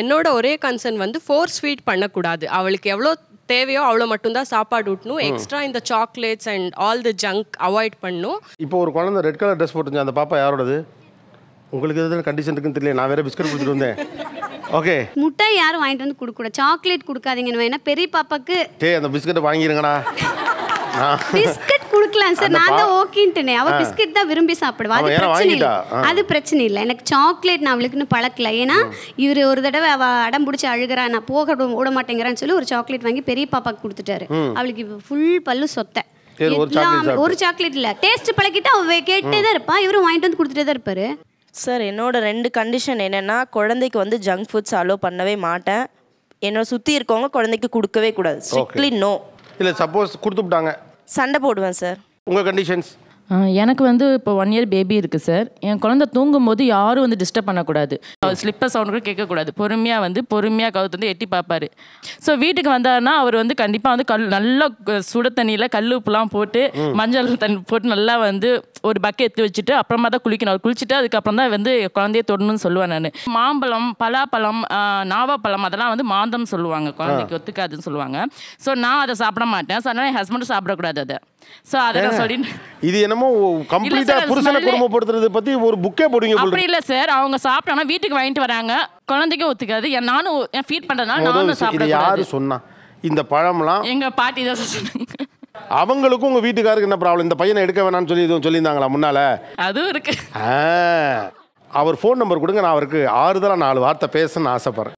என்னோட ஒரே கன்சர்ன் வந்து ஃபோர்ஸ் ஃபீட் பண்ணக்கூடாது அவளுக்கு எவ்வளோ தேவையோ அவ்வளோ மட்டும்தான் சாப்பாடு ஊட்டணும் எக்ஸ்ட்ரா இந்த chocolates and all the junk avoid பண்ணும் இப்போ ஒரு குழந்தை ரெட் கலர் ட்ரெஸ் போட்டுச்சு அந்த பாப்பா யாரோடது உங்களுக்கு எதுவும் கண்டிஷன் இருக்குன்னு தெரியல நான் வேற பிஸ்கட் கொடுத்துட்டு வந்தேன் ஓகே முட்டை யாரும் வாங்கிட்டு வந்து கொடுக்கூட சாக்லேட் கொடுக்காதீங்கன்னு வேணா பெரிய பாப்பாக்கு டேய் அந்த பிஸ்கட்டை வாங்கிருங்கடா இருக்கலாம் சார் நான் தான் ஓகேன்ட்டுனே அவள் பிஸ்கட் தான் விரும்பி சாப்பிடுவா அது பிரச்சனை இல்லை அது பிரச்சனை இல்லை எனக்கு சாக்லேட் நான் அவளுக்குன்னு பழக்கல ஏன்னா இவர் ஒரு தடவை அவ அடம் பிடிச்சி அழுகிறா நான் போக விட மாட்டேங்கிறான்னு சொல்லி ஒரு சாக்லேட் வாங்கி பெரிய பாப்பாக்கு கொடுத்துட்டாரு அவளுக்கு ஃபுல் பல்லு சொத்தை ஒரு சாக்லேட் இல்ல டேஸ்ட் பழகிட்டு அவ கேட்டே தான் இருப்பா இவரும் வாங்கிட்டு வந்து கொடுத்துட்டே தான் இருப்பாரு சார் என்னோட ரெண்டு கண்டிஷன் என்னென்னா குழந்தைக்கு வந்து ஜங்க் ஃபுட்ஸ் அலோவ் பண்ணவே மாட்டேன் என்னோட சுற்றி இருக்கவங்க குழந்தைக்கு கொடுக்கவே கூடாது ஸ்ட்ரிக்ட்லி நோ இல்லை சப்போஸ் கொடுத்துட்டாங்க சண்டை போடுவேன் சார் உங்கள் கண்டிஷன்ஸ் எனக்கு வந்து இப்போ ஒன் இயர் பேபி இருக்குது சார் என் குழந்த தூங்கும்போது யாரும் வந்து டிஸ்டர்ப் பண்ணக்கூடாது அவர் ஸ்லிப்பர் சவுண்ட் கூட கேட்கக்கூடாது பொறுமையாக வந்து பொறுமையாக கவுத்து வந்து எட்டி பார்ப்பார் ஸோ வீட்டுக்கு வந்தாருன்னா அவர் வந்து கண்டிப்பாக வந்து கல் நல்லா சுட தண்ணியில் கல் உப்புலாம் போட்டு மஞ்சள் தண்ணி போட்டு நல்லா வந்து ஒரு பக்கை எடுத்து வச்சுட்டு அப்புறமா தான் குளிக்கணும் அவர் குளிச்சுட்டு அதுக்கப்புறம் தான் வந்து குழந்தைய தொடணும்னு சொல்லுவேன் நான் மாம்பழம் பலாப்பழம் நாவாப்பழம் அதெல்லாம் வந்து மாந்தம் சொல்லுவாங்க குழந்தைக்கு ஒத்துக்காதுன்னு சொல்லுவாங்க ஸோ நான் அதை சாப்பிட மாட்டேன் ஸோ அதனால் என் ஹஸ்பண்டும் சாப்பிடக்கூடாது அதை சோ அதெல்லாம் சொல்லி இது என்னமோ கம்ப்ளீட்டா புருஷனை குடும்பப்படுத்துறது பத்தி ஒரு புக்கே போடுங்க அப்படி இல்ல சார் அவங்க சாப்பிட்டானா வீட்டுக்கு வாங்கிட்டு வராங்க குழந்தைக்கே ஒத்துக்காது என் நானும் என் ஃபீட் பண்றதுனால நானும் சாப்பிட யாரு சொன்னா இந்த பழம்லாம் எங்க பாட்டி தான் சொன்னாங்க அவங்களுக்கும் உங்க வீட்டுக்காருக்கு என்ன ப்ராப்ளம் இந்த பையனை எடுக்க வேணாம்னு சொல்லி இதுவும் சொல்லியிருந்தாங்களா முன்னால அதுவும் இருக்கு அவர் ஃபோன் நம்பர் கொடுங்க நான் அவருக்கு ஆறுதலாக நாலு வார்த்தை பேசணும்னு ஆசைப்பட்றேன்